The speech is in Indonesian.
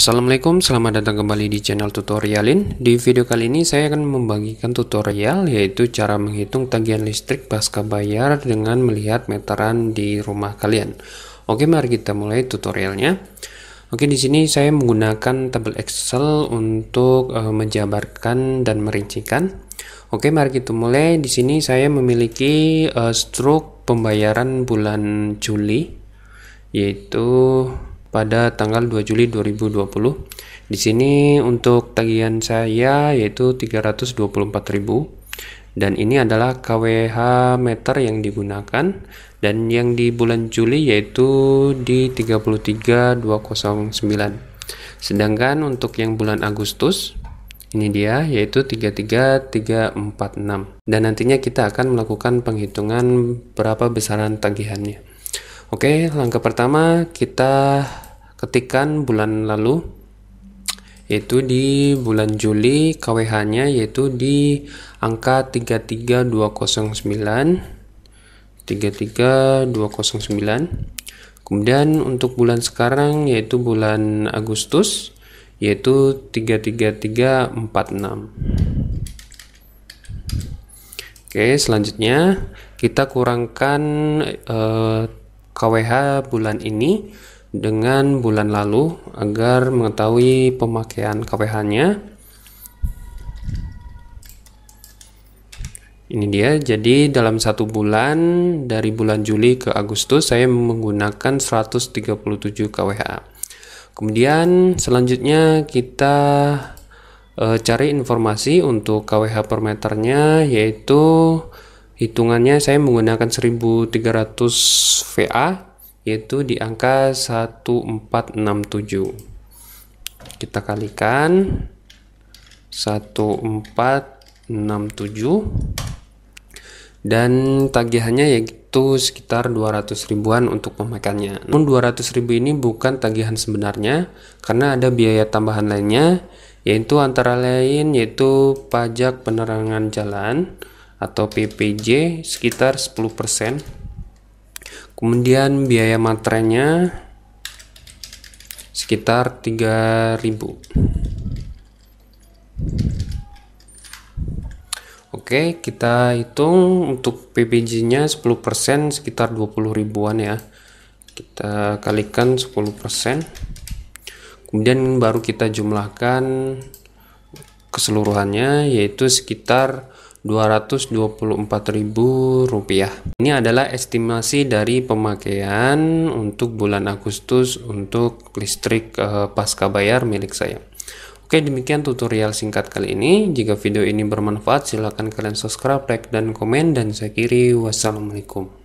Assalamualaikum, selamat datang kembali di channel tutorialin Di video kali ini saya akan membagikan tutorial yaitu cara menghitung tagihan listrik pasca bayar dengan melihat meteran di rumah kalian Oke mari kita mulai tutorialnya Oke di sini saya menggunakan tabel Excel untuk uh, menjabarkan dan merincikan Oke mari kita mulai di sini saya memiliki uh, eh, struk pembayaran bulan Juli yaitu pada tanggal 2 Juli 2020. Di sini untuk tagihan saya yaitu 324.000 dan ini adalah KWH meter yang digunakan dan yang di bulan Juli yaitu di 33209 sedangkan untuk yang bulan Agustus ini dia yaitu 33346 dan nantinya kita akan melakukan penghitungan berapa besaran tagihannya Oke, langkah pertama kita ketikkan bulan lalu yaitu di bulan Juli KWH-nya yaitu di angka 33209 33209 kemudian untuk bulan sekarang yaitu bulan Agustus yaitu 33346 Oke selanjutnya kita kurangkan eh, KWH bulan ini dengan bulan lalu agar mengetahui pemakaian KWH-nya. Ini dia, jadi dalam satu bulan dari bulan Juli ke Agustus saya menggunakan 137 KWH. Kemudian selanjutnya kita e, cari informasi untuk KWH per meternya yaitu Hitungannya saya menggunakan 1300 VA yaitu di angka 1467 kita kalikan 1467 dan tagihannya yaitu sekitar 200 ribuan untuk pemakaiannya. Namun 200 ribu ini bukan tagihan sebenarnya karena ada biaya tambahan lainnya yaitu antara lain yaitu pajak penerangan jalan atau PPJ sekitar 10%. Kemudian biaya materainya sekitar 3000. Oke, kita hitung untuk PPJ-nya 10% sekitar 20 ribuan ya. Kita kalikan 10%. Kemudian baru kita jumlahkan keseluruhannya yaitu sekitar 224.000 rupiah. Ini adalah estimasi dari pemakaian untuk bulan Agustus untuk listrik eh, pasca bayar milik saya. Oke, demikian tutorial singkat kali ini. Jika video ini bermanfaat, silahkan kalian subscribe, like, dan komen. Dan saya kiri, wassalamualaikum.